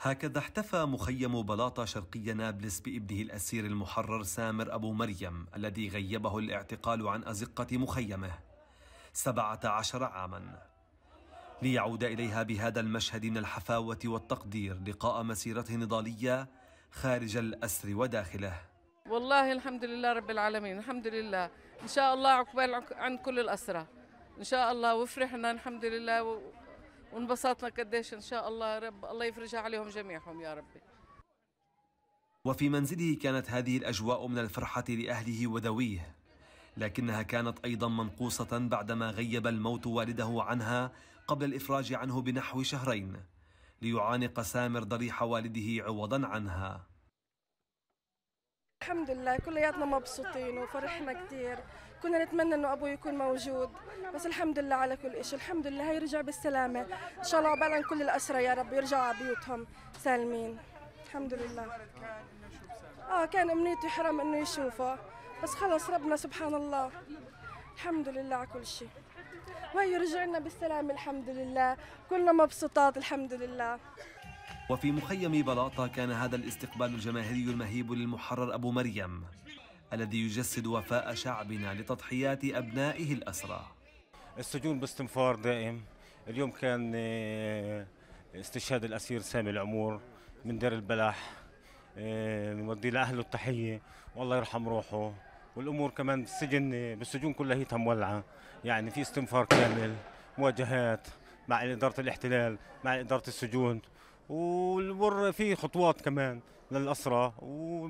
هكذا احتفى مخيم بلاطة شرقي نابلس بابنه الأسير المحرر سامر أبو مريم الذي غيبه الاعتقال عن أزقة مخيمه سبعة عشر عاماً ليعود إليها بهذا المشهد من الحفاوة والتقدير لقاء مسيرته النضالية خارج الأسر وداخله والله الحمد لله رب العالمين الحمد لله إن شاء الله عقبال عن كل الأسرة إن شاء الله وفرحنا الحمد لله و... وانبسطنا قديش ان شاء الله رب الله يفرجها عليهم جميعهم يا ربي وفي منزله كانت هذه الاجواء من الفرحه لاهله وذويه لكنها كانت ايضا منقوصه بعدما غيب الموت والده عنها قبل الافراج عنه بنحو شهرين ليعانق سامر ضريح والده عوضا عنها الحمد لله كلياتنا مبسوطين وفرحنا كثير كنا نتمنى انه ابوي يكون موجود بس الحمد لله على كل شيء الحمد لله هي رجع بالسلامه ان شاء الله عقبال كل الاسرى يا رب يرجعوا على بيوتهم سالمين الحمد لله اه كان امنيته حرام انه يشوفه بس خلص ربنا سبحان الله الحمد لله على كل شيء وهي رجعنا بالسلامه الحمد لله كلنا مبسوطات الحمد لله وفي مخيم بلاطة كان هذا الاستقبال الجماهيري المهيب للمحرر أبو مريم الذي يجسد وفاء شعبنا لتضحيات أبنائه الأسرى السجون باستنفار دائم اليوم كان آه، استشهاد الأسير سامي العمور من دير البلح آه، نودي لأهله التحية والله يرحم روحه والأمور كمان بالسجن آه، بالسجون كلها مولعة يعني في استنفار كامل مواجهات مع إدارة الاحتلال مع إدارة السجون والبر في خطوات كمان للأسرة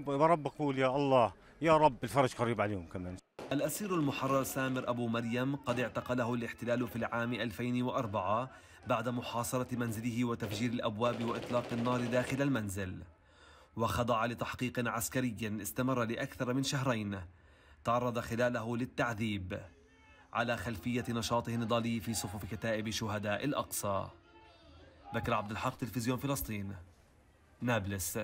ورب بقول يا الله يا رب الفرج قريب عليهم كمان الأسير المحرر سامر أبو مريم قد اعتقله الاحتلال في العام 2004 بعد محاصرة منزله وتفجير الأبواب وإطلاق النار داخل المنزل وخضع لتحقيق عسكري استمر لأكثر من شهرين تعرض خلاله للتعذيب على خلفية نشاطه النضالي في صفوف كتائب شهداء الأقصى بكر عبد الحق تلفزيون فلسطين نابلس